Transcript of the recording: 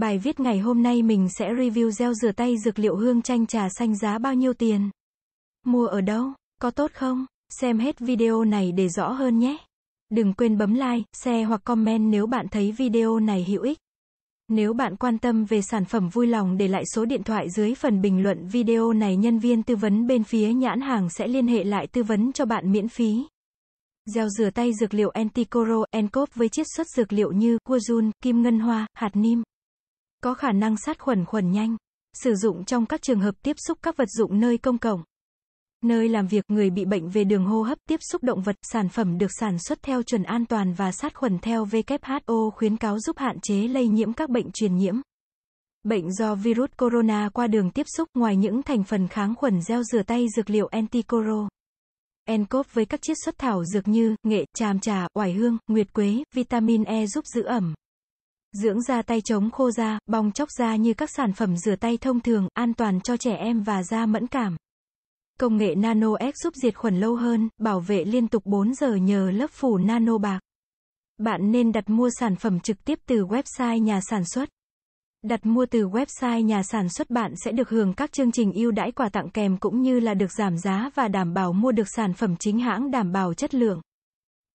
Bài viết ngày hôm nay mình sẽ review gel rửa tay dược liệu hương chanh trà xanh giá bao nhiêu tiền. Mua ở đâu? Có tốt không? Xem hết video này để rõ hơn nhé. Đừng quên bấm like, share hoặc comment nếu bạn thấy video này hữu ích. Nếu bạn quan tâm về sản phẩm vui lòng để lại số điện thoại dưới phần bình luận video này nhân viên tư vấn bên phía nhãn hàng sẽ liên hệ lại tư vấn cho bạn miễn phí. Gieo rửa tay dược liệu Anticoro, Encop với chiết xuất dược liệu như Cua Kim Ngân Hoa, Hạt Nim. Có khả năng sát khuẩn khuẩn nhanh. Sử dụng trong các trường hợp tiếp xúc các vật dụng nơi công cộng. Nơi làm việc người bị bệnh về đường hô hấp tiếp xúc động vật, sản phẩm được sản xuất theo chuẩn an toàn và sát khuẩn theo WHO khuyến cáo giúp hạn chế lây nhiễm các bệnh truyền nhiễm. Bệnh do virus corona qua đường tiếp xúc ngoài những thành phần kháng khuẩn gieo rửa tay dược liệu anticoro. Encop với các chiết xuất thảo dược như nghệ, tràm trà, oải hương, nguyệt quế, vitamin E giúp giữ ẩm. Dưỡng da tay chống khô da, bong chóc da như các sản phẩm rửa tay thông thường, an toàn cho trẻ em và da mẫn cảm. Công nghệ Nano X giúp diệt khuẩn lâu hơn, bảo vệ liên tục 4 giờ nhờ lớp phủ nano bạc. Bạn nên đặt mua sản phẩm trực tiếp từ website nhà sản xuất. Đặt mua từ website nhà sản xuất bạn sẽ được hưởng các chương trình ưu đãi quà tặng kèm cũng như là được giảm giá và đảm bảo mua được sản phẩm chính hãng đảm bảo chất lượng.